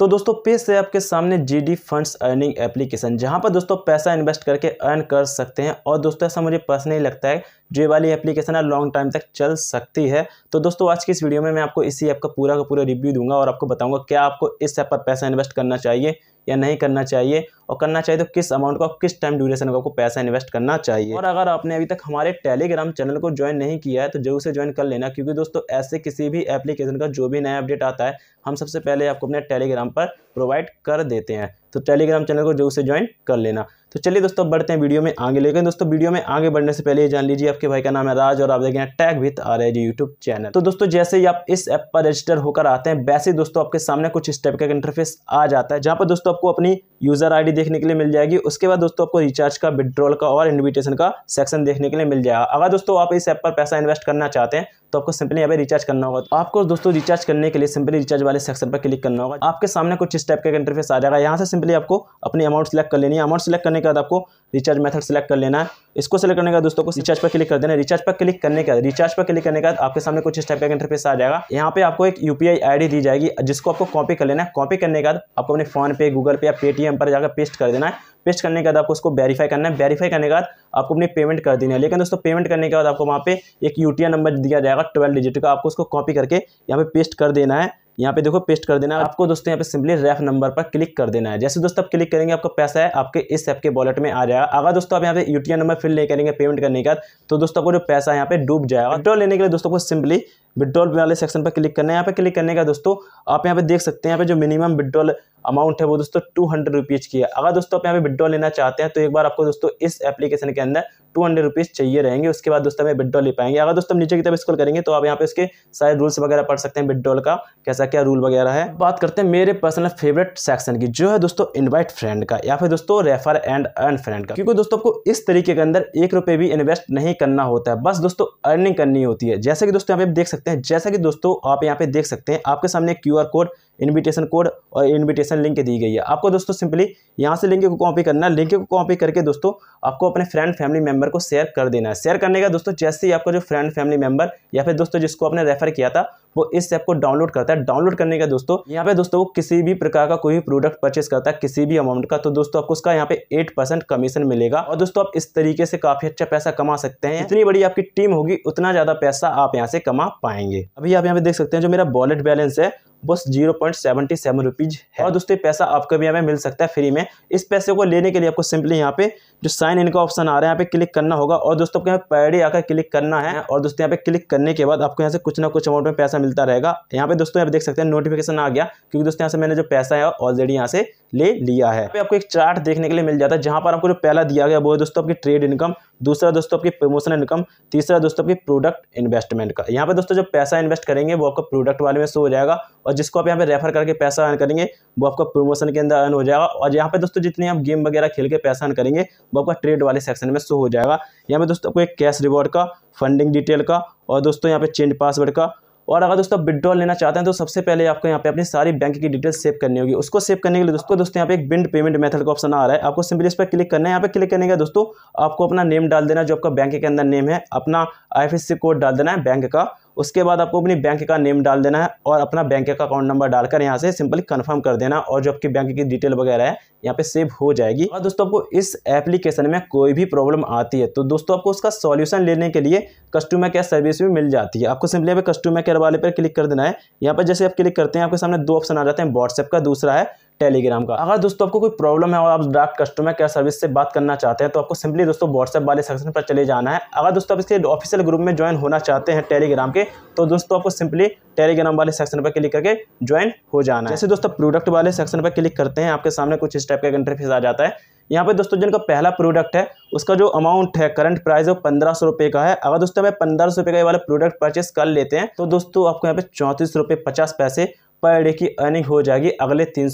तो दोस्तों पेश से आपके सामने G D funds earning application जहाँ पर दोस्तों पैसा इन्वेस्ट करके अर्न कर सकते हैं और दोस्तों ऐसा मुझे पर्सनली लगता है जो ये वाली एप्लीकेशन है लॉन्ग टाइम तक चल सकती है तो दोस्तों आज की इस वीडियो में मैं आपको इसी ऐप का पूरा का पूरा रिव्यू दूंगा और आपको बताऊंगा क्या आपको इस ऐप पर पैसा इन्वेस्ट करना चाहिए या नहीं करना चाहिए और करना चाहिए तो किस अमाउंट का किस टाइम ड्यूरेशन का आपको पैसा इन्वेस्ट करना चाहिए और अगर आपने अभी तक हमारे टेलीग्राम चैनल को ज्वाइन नहीं किया है तो जरूर से ज्वाइन कर लेना क्योंकि दोस्तों ऐसे किसी भी एप्लीकेशन का जो भी नया अपडेट आता है हम सबसे पहले आपको अपने टेलीग्राम पर प्रोवाइड कर देते हैं तो टेलीग्राम चैनल को जरूर से ज्वाइन कर लेना तो चलिए दोस्तों बढ़ते हैं वीडियो में आगे लेकिन दोस्तों वीडियो में आगे बढ़ने से पहले जान लीजिए आपके भाई का नाम है राज और आप देखें tag with R edge YouTube channel तो दोस्तों जैसे ही आप इस ऐप पर रजिस्टर होकर आते हैं वैसे दोस्तों आपके सामने कुछ इस का इंटरफेस आ जाता है जहाँ पर दोस्तों आपको अपनी यूज़र आई देखने के लिए मिल जाएगी उसके बाद दोस्तों आपको रिचार्ज का विड्रॉल का और इन्विटेशन का सेक्शन देखने के लिए मिल जाएगा अगर दोस्तों आप इस ऐप पर पैसा इन्वेस्ट करना चाहते हैं तो आपको सिंपली यहाँ पे रिचार्ज करना होगा तो आपको दोस्तों रिचार्ज करने के लिए सिंपली रिचार्ज वाले सेक्शन पर क्लिक करना होगा आपके सामने कुछ इस टाइप का इंटरफेस आ जाएगा यहाँ से सिंपली आपको अपनी अमाउंट सेलेक्ट कर लेनी है अमाउंट सेलेक्ट करने के बाद आपको रिचार्ज मेथड सेलेक्ट कर लेना है इसको सेलेक्ट करने का दोस्तों को रिचार्ज पर क्लिक कर देना रिचार्ज पर क्लिक करने का रिचार्ज पर क्लिक करने का आपके सामने कुछ इस टाइप का इंटरफेस आ जाएगा यहाँ पे आपको एक यूपीआई आईडी दी जाएगी जिसको आपको कॉपी कर लेना है कॉपी करने के बाद आपको अपने फोन पे गूगल पे या पेटीएम पर जाकर पेस्ट कर देना है पेस्ट करने के बाद आपको उसको वेरीफाई करना है वेरीफाई करने के बाद आपको अपनी पेमेंट कर देनी है लेकिन दोस्तों पेमेंट करने के बाद आपको वहाँ पे एक यूटीआई नंबर दिया जाएगा ट्वेल्व डिजिट का आपको उसको कॉपी करके यहाँ पे पेस्ट कर देना है यहाँ पे देखो पेस्ट कर देना है आपको दोस्तों यहाँ पे सिंपली रेफ नंबर पर क्लिक कर देना है जैसे दोस्तों आप क्लिक करेंगे आपका पैसा है आपके इस ऐप के वॉलेट में आ जाएगा अगर दोस्तों आप यहाँ पे यूटीआर नंबर फिल नहीं करेंगे पेमेंट करने का तो दोस्तों को जो पैसा यहाँ पे डूब जाएगा विड्रॉल लेने के लिए दोस्तों को सिंपली विड्रॉल वाले सेक्शन पर क्लिक करना है यहाँ पे क्लिक करने का दोस्तों आप यहाँ पे देख सकते हैं यहाँ पे जो मिनिमम विड्रॉल अमाउंट है वो दोस्तों टू हंड्रेड रुपीज़ की है अगर दोस्तों आप यहाँ पे विड्रॉल लेना चाहते हैं तो एक बार आपको दोस्तों इस एप्लीकेशन के अंदर टू हंड्रेड रुपीज़ चाहिए रहेंगे उसके बाद दोस्तों हमें विड्रॉ ले पाएंगे अगर दोस्तों नीचे की तरफ स्क्रॉल करेंगे तो आप यहाँ पे इसके सारे रूल्स वगैरह पढ़ सकते हैं विड्रॉल का कैसा क्या रूल वगैरह है बात करते हैं मेरे पर्सनल फेवरेट सेक्शन की जो है दोस्तों इन्वाइट फ्रेंड का या फिर दोस्तों रेफर एंड अर्न फ्रेंड का क्योंकि दोस्तों आपको इस तरीके के अंदर एक रुपये भी इन्वेस्ट नहीं करना होता है बस दोस्तों अर्निंग करनी होती है जैसे कि दोस्तों यहाँ पे देख सकते हैं जैसा कि दोस्तों आप यहाँ पे देख सकते हैं आपके सामने क्यू कोड इन्विटेशन कोड और इन्विटेशन लिंक दी गई है आपको दोस्तों सिंपली यहाँ से लिंक को कॉपी करना है लिंक को कॉपी करके दोस्तों आपको अपने फ्रेंड फैमिली मेंबर को शेयर कर देना है शेयर करने का दोस्तों जैसे ही आपका जो फ्रेंड फैमिली मेंबर या फिर दोस्तों जिसको आपने रेफर किया था वो इस ऐप को डाउनलोड करता है डाउनलोड करने का दोस्तों यहाँ पे दोस्तों वो किसी भी प्रकार का कोई भी प्रोडक्ट परचेस करता है किसी भी अमाउंट का तो दोस्तों आपको उसका यहाँ पे एट परसेंट कमीशन मिलेगा और दोस्तों आप इस तरीके से काफी अच्छा पैसा कमा सकते हैं इतनी बड़ी आपकी टीम होगी उतना ज्यादा पैसा आप यहाँ से कमा पाएंगे अभी आप यहाँ पे देख सकते हैं जो मेरा वॉलेट बैलेंस है बस zero point seventy seven rupees है और दोस्तों पैसा आपको भी यहाँ मिल सकता है फ्री में इस पैसे को लेने के लिए आपको सिंपली यहाँ पे जो साइन इन का ऑप्शन आ रहा है यहाँ पे क्लिक करना होगा और दोस्तों आपको यहाँ पे पैडी आकर क्लिक करना है और दोस्तों यहाँ पे क्लिक करने के बाद आपको यहाँ से कुछ ना कुछ अमाउंट में पैसा पैसा मिलता रहेगा यहाँ पे दोस्तों यहाँ देख सकते हैं नोटिफिकेशन आ गया क्योंकि दोस्तों यहाँ से मैंने जो पैसा है ऑलरेडी यहाँ से ले लिया है आपको एक चार्ट देखने के लिए मिल जाता है जहाँ पर आपको जो पहला दिया गया वो है दोस्तों आपकी ट्रेड इनकम दूसरा दोस्तों आपकी प्रमोशन इनकम तीसरा दोस्तों आपकी प्रोडक्ट इन्वेस्टमेंट का यहाँ पे दोस्तों जो पैसा इन्वेस्ट करेंगे वो आपका प्रोडक्ट वाले में शो हो जाएगा और जिसको आप यहाँ पे रेफर करके पैसा अर्न करेंगे वो आपका प्रमोशन के अंदर अर्न हो जाएगा और यहाँ पे दोस्तों जितने आप गेम वगैरह खेल के पैसा अर्न करेंगे वो आपका ट्रेड वाले सेक्शन में शो हो जाएगा यहाँ पे दोस्तों आपको एक कैश रिवॉर्ड का फंडिंग डिटेल का और दोस्तों यहाँ पे चेंज पासवर्ड का और अगर दोस्तों विड्रॉल लेना चाहते हैं तो सबसे पहले आपको यहाँ पे अपनी सारी बैंक की डिटेल्स सेव करनी होगी उसको सेव करने के लिए दोस्तों दोस्तों यहाँ पे एक बिंड पेमेंट मेथड का ऑप्शन आ रहा है आपको सिंपली इस पर क्लिक करना है यहाँ पे क्लिक करने का दोस्तों आपको अपना नेम डाल देना जो आपका बैंक के अंदर नेम है अपना आई कोड डाल देना है बैंक का उसके बाद आपको अपनी बैंक का नेम डाल देना है और अपना बैंक का अकाउंट नंबर डालकर यहाँ से सिंपली कन्फर्म कर देना और जो आपकी बैंक की डिटेल वगैरह है यहाँ पे सेव हो जाएगी और दोस्तों आपको इस एप्लीकेशन में कोई भी प्रॉब्लम आती है तो दोस्तों आपको उसका सॉल्यूशन लेने के लिए कस्टमर केयर सर्विस भी मिल जाती है आपको सिंपली यहाँ कस्टमर केयर वाले पर क्लिक कर देना है यहाँ पर जैसे आप क्लिक करते हैं आपके सामने दो ऑप्शन आ जाते हैं व्हाट्सएप का दूसरा है टेलीग्राम का अगर दोस्तों आपको कोई प्रॉब्लम है और आप डायरेक्ट कस्टमर केयर सर्विस से बात करना चाहते हैं तो आपको सिंपली दोस्तों व्हाट्सएप वाले सेक्शन पर चले जाना है अगर दोस्तों आप इसके ऑफिशियल ग्रुप में ज्वाइन होना चाहते हैं टेलीग्राम के तो दोस्तों आपको सिंपली टेलीग्राम वाले सेक्शन पर क्लिक करके ज्वाइन हो जाना है जैसे दोस्तों प्रोडक्ट वाले सेक्शन पर क्लिक करते हैं आपके सामने कुछ इस टाइप का इंटरफेस आ जाता है यहाँ पे दोस्तों जिनका पहला प्रोडक्ट है उसका जो अमाउंट है करंट प्राइस है वो पंद्रह सौ रुपये का है अगर दोस्तों हमें पंद्रह सौ रुपये का ये वाला प्रोडक्ट परचेस कर लेते हैं तो दोस्तों आपको यहाँ पे चौंतीस रुपये पचास पैसे पर डे की अर्निंग हो जाएगी अगले तीन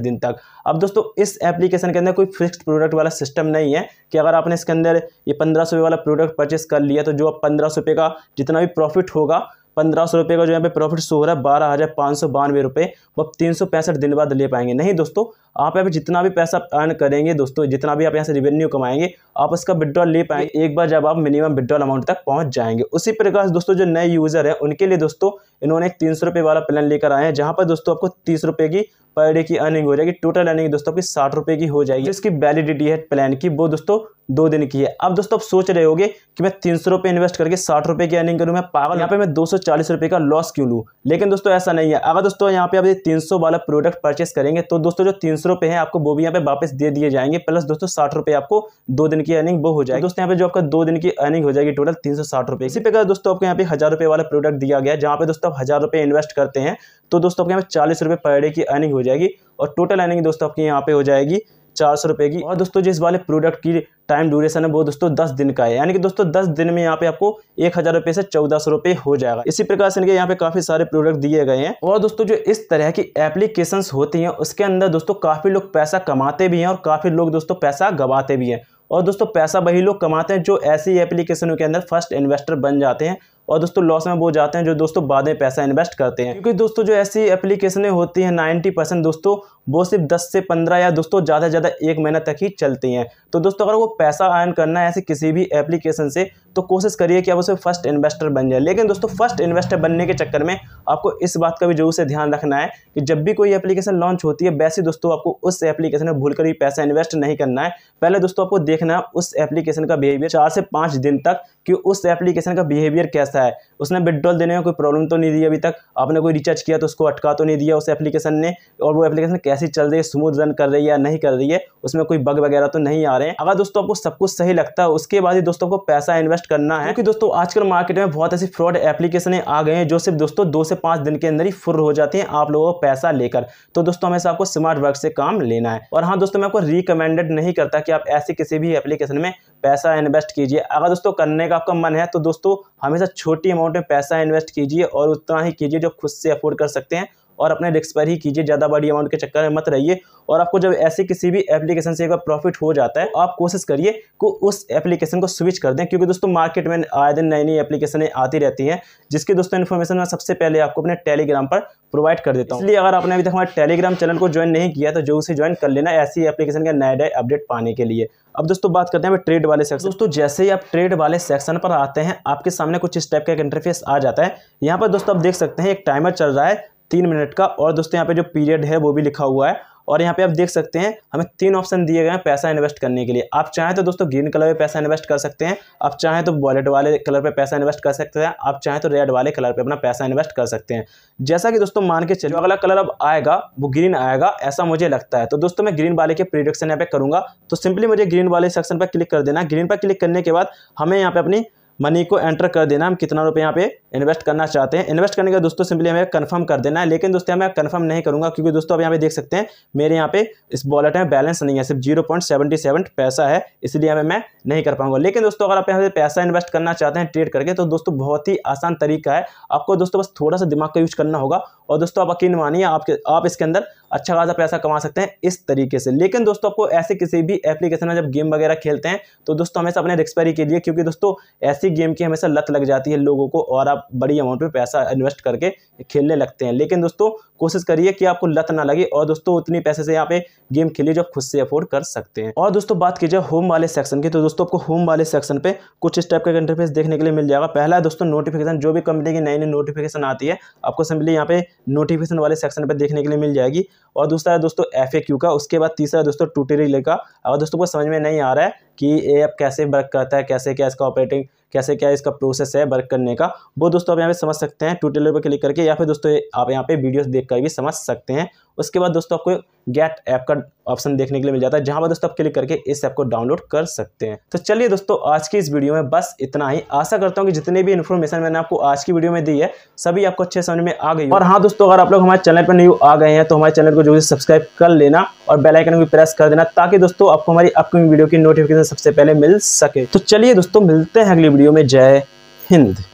दिन तक अब दोस्तों इस एप्लीकेशन के अंदर कोई फिक्स्ड प्रोडक्ट वाला सिस्टम नहीं है कि अगर आपने इसके अंदर ये पंद्रह वाला प्रोडक्ट परचेस कर लिया तो जो आप पंद्रह का जितना भी प्रॉफिट होगा पंद्रह सौ रुपये का जो यहाँ पे प्रॉफिट शो हो रहा है बारह हज़ार पाँच सौ बानवे रुपये वो आप तीन सौ पैंसठ दिन बाद ले पाएंगे नहीं दोस्तों आप यहाँ पे जितना भी पैसा अर्न करेंगे दोस्तों जितना भी आप यहाँ से रिवेन्यू कमाएंगे आप उसका विड्रॉल ले पाएंगे एक बार जब आप मिनिमम विड्रॉल अमाउंट तक पहुँच जाएंगे उसी प्रकार दोस्तों जो नए यूज़र हैं उनके लिए दोस्तों इन्होंने एक तीन सौ वाला प्लान लेकर आए हैं जहाँ पर दोस्तों आपको तीस रुपये की पर डे की अर्निंग हो जाएगी टोटल अर्निंग दोस्तों आपकी साठ रुपये की हो जाएगी जिसकी वैलिडिटी है प्लान की वो दोस्तों दो दिन की है अब दोस्तों आप सोच रहे होंगे कि मैं तीन सौ रुपये इन्वेस्ट करके साठ रुपये की अर्निंग करूँ मैं पागल यहाँ पे मैं दो सौ चालीस रुपये का लॉस क्यों लूँ लेकिन दोस्तों ऐसा नहीं है अगर दोस्तों यहाँ पे आप तीन सौ वाला प्रोडक्ट परचेस करेंगे तो दोस्तों जो तीन सौ रुपये हैं आपको वो भी यहाँ पे वापस दे दिए जाएंगे प्लस दोस्तों साठ रुपये आपको दो दिन की अर्निंग वो हो जाएगी दोस्तों यहाँ पे जो आपका दो दिन की अर्निंग हो जाएगी टोटल तीन सौ साठ रुपये इसी प्रकार दोस्तों आपको यहाँ पे हज़ार वाला प्रोडक्ट दिया गया जहाँ पे दोस्तों आप हज़ार रुपये इन्वेस्ट करते हैं तो दोस्तों आपके यहाँ पर चालीस रुपये पर डे की अर्निंग हो जाएगी और टोटल अर्निंग दोस्तों आपकी यहाँ पे हो जाएगी चार सौ रुपये की और दोस्तों जिस वाले प्रोडक्ट की टाइम ड्यूरेशन है वो दोस्तों दस दिन का है यानी कि दोस्तों दस दिन में यहाँ पे आपको एक हज़ार रुपये से चौदह सौ रुपये हो जाएगा इसी प्रकार से इनके यहाँ पे काफ़ी सारे प्रोडक्ट दिए गए हैं और दोस्तों जो इस तरह की एप्लीकेशंस होती हैं उसके अंदर दोस्तों काफ़ी लोग पैसा कमाते भी हैं और काफ़ी लोग दोस्तों पैसा गवाते भी हैं और दोस्तों पैसा वही लोग कमाते हैं जो ऐसी एप्लीकेशनों के अंदर फर्स्ट इन्वेस्टर बन जाते हैं और दोस्तों लॉस में वो जाते हैं जो दोस्तों बाद में पैसा इन्वेस्ट करते हैं क्योंकि दोस्तों जो ऐसी एप्लीकेशनें होती हैं नाइन्टी परसेंट दोस्तों वो सिर्फ दस से पंद्रह या दोस्तों ज़्यादा से ज़्यादा एक महीना तक ही चलती हैं तो दोस्तों अगर वो पैसा अर्न करना है ऐसे किसी भी एप्लीकेशन से तो कोशिश करिए कि आप उसे फर्स्ट इन्वेस्टर बन जाए लेकिन दोस्तों फर्स्ट इन्वेस्टर बनने के चक्कर में आपको इस बात का भी जरूर से ध्यान रखना है कि जब भी कोई एप्लीकेशन लॉन्च होती है वैसे दोस्तों आपको उस एप्लीकेशन में भूल भी पैसा इन्वेस्ट नहीं करना है पहले दोस्तों आपको देखना है उस एप्लीकेशन का बिहेवियर चार से पाँच दिन तक कि उस एप्लीकेशन का बिहेवियर कैसा है उसने विड्रॉल देने में कोई प्रॉब्लम तो नहीं दी अभी तक आपने कोई रिचार्ज किया तो उसको अटका तो नहीं दिया उस एप्लीकेशन ने और वो एप्लीकेशन कैसी चल रही है स्मूथ रन कर रही है या नहीं कर रही है उसमें कोई बग वगैरह तो नहीं आ रहे हैं अगर दोस्तों आपको सब कुछ सही लगता है उसके बाद ही दोस्तों को पैसा इन्वेस्ट करना है क्योंकि दोस्तों आजकल मार्केट में बहुत ऐसी फ्रॉड एप्लीकेशनें आ गए हैं जो सिर्फ दोस्तों दो से पाँच दिन के अंदर ही फुर हो जाती हैं आप लोगों को पैसा लेकर तो दोस्तों हमेशा आपको स्मार्ट वर्क से काम लेना है और हाँ दोस्तों मैं आपको रिकमेंडेड नहीं करता कि आप ऐसे किसी भी एप्लीकेशन में पैसा इन्वेस्ट कीजिए अगर दोस्तों करने का आपका मन है तो दोस्तों हमेशा छोटी अमाउंट में पैसा इन्वेस्ट कीजिए और उतना ही कीजिए जो खुद से अफोर्ड कर सकते हैं और अपने रिस्क पर ही कीजिए ज़्यादा बड़ी अमाउंट के चक्कर में मत रहिए और आपको जब ऐसे किसी भी एप्लीकेशन से एक बार प्रॉफिट हो जाता है आप कोशिश करिए को उस एप्लीकेशन को स्विच कर दें क्योंकि दोस्तों मार्केट में आए दिन नई नई एप्लीकेशनें आती रहती हैं जिसकी दोस्तों इन्फॉर्मेशन मैं सबसे पहले आपको अपने टेलीग्राम पर प्रोवाइड कर देता हूँ इसलिए अगर आपने अभी तक हमारे टेलीग्राम चैनल को ज्वाइन नहीं किया तो जो उसे ज्वाइन कर लेना ऐसी एप्लीकेशन का नए नए अपडेट पाने के लिए अब दोस्तों बात करते हैं ट्रेड वाले सेक्शन दोस्तों जैसे ही आप ट्रेड वाले सेक्शन पर आते हैं आपके सामने कुछ इस टाइप का एक इंटरफेस आ जाता है यहाँ पर दोस्तों आप देख सकते हैं एक टाइमर चल रहा है तीन मिनट का और दोस्तों यहाँ पे जो पीरियड है वो भी लिखा हुआ है और यहाँ पे आप देख सकते हैं हमें तीन ऑप्शन दिए गए हैं पैसा इन्वेस्ट करने के लिए आप चाहें तो दोस्तों ग्रीन कलर पे पैसा इन्वेस्ट कर सकते हैं आप चाहें तो वॉलेट वाले कलर पे पैसा इन्वेस्ट कर सकते हैं आप चाहें तो रेड वाले कलर पे अपना पैसा इन्वेस्ट कर सकते हैं जैसा कि दोस्तों मान के चलो अगला कलर अब आएगा वो ग्रीन आएगा ऐसा मुझे लगता है तो दोस्तों मैं ग्रीन वाले के प्रिडिक्शन यहाँ पे करूँगा तो सिंपली मुझे ग्रीन वाले सेक्शन पर क्लिक कर देना ग्रीन पर क्लिक करने के बाद हमें यहाँ पे अपनी मनी को एंटर कर देना हम कितना रुपये यहाँ पे इन्वेस्ट करना चाहते हैं इन्वेस्ट करने का दोस्तों सिंपली हमें कन्फर्म कर देना है लेकिन दोस्तों मैं कन्फर्म नहीं करूँगा क्योंकि दोस्तों आप यहाँ पे देख सकते हैं मेरे यहाँ पे इस वॉलेट में बैलेंस नहीं है सिर्फ जीरो पॉइंट सेवेंटी सेवन पैसा है इसलिए हमें मैं नहीं कर पाऊंगा लेकिन दोस्तों अगर आप यहाँ पे पैसा इन्वेस्ट करना चाहते हैं ट्रेड करके तो दोस्तों बहुत ही आसान तरीका है आपको दोस्तों बस थोड़ा सा दिमाग का यूज करना होगा और दोस्तों आप यकीन मानिए आपके आप इसके अंदर अच्छा खासा पैसा कमा सकते हैं इस तरीके से लेकिन दोस्तों आपको ऐसे किसी भी एप्लीकेशन में जब गेम वगैरह खेलते हैं तो दोस्तों हमेशा अपने एक्सपायरी के लिए क्योंकि दोस्तों ऐसी गेम की हमेशा लत लग जाती है लोगों को और आप बड़ी अमाउंट में पैसा इन्वेस्ट करके खेलने लगते हैं लेकिन दोस्तों कोशिश करिए कि आपको लत ना लगे और दोस्तों उतनी पैसे से यहाँ पे गेम खेलिए जो आप खुद से अफोर्ड कर सकते हैं और दोस्तों बात कीजिए होम वाले सेक्शन की तो दोस्तों आपको होम वाले सेक्शन पे कुछ इस टाइप का इंटरफेस देखने के लिए मिल जाएगा पहला है दोस्तों नोटिफिकेशन जो भी कंपनी की नई नई नोटिफिकेशन आती है आपको सिंपली यहाँ पे नोटिफिकेशन वाले सेक्शन पर देखने के लिए मिल जाएगी और दूसरा है दोस्तों एफ का उसके बाद तीसरा दोस्तों टूटी रिले का अगर दोस्तों को समझ में नहीं आ रहा है कि ये अब कैसे वर्क करता है कैसे क्या इसका ऑपरेटिंग कैसे क्या इसका प्रोसेस है वर्क करने का वो दोस्तों आप यहाँ पे समझ सकते हैं ट्यूटोरियल पर क्लिक करके या फिर दोस्तों आप यहाँ पे वीडियोस देखकर भी समझ सकते हैं उसके बाद दोस्तों आपको गैट ऐप का ऑप्शन देखने के लिए मिल जाता है जहां पर दोस्तों आप क्लिक करके इस ऐप को डाउनलोड कर सकते हैं तो चलिए दोस्तों आज की इस वीडियो में बस इतना ही आशा करता हूँ कि जितने भी इन्फॉर्मेशन मैंने आपको आज की वीडियो में दी है सभी आपको अच्छे समझ में आ गई और हाँ दोस्तों अगर आप लोग हमारे चैनल पर न्यू आ गए हैं तो हमारे चैनल को जो सब्सक्राइब कर लेना और बेलाइकन भी प्रेस कर देना ताकि दोस्तों आपको हमारी अपकमिंग वीडियो की नोटिफिकेशन सबसे पहले मिल सके तो चलिए दोस्तों मिलते हैं अगली वीडियो में जय हिंद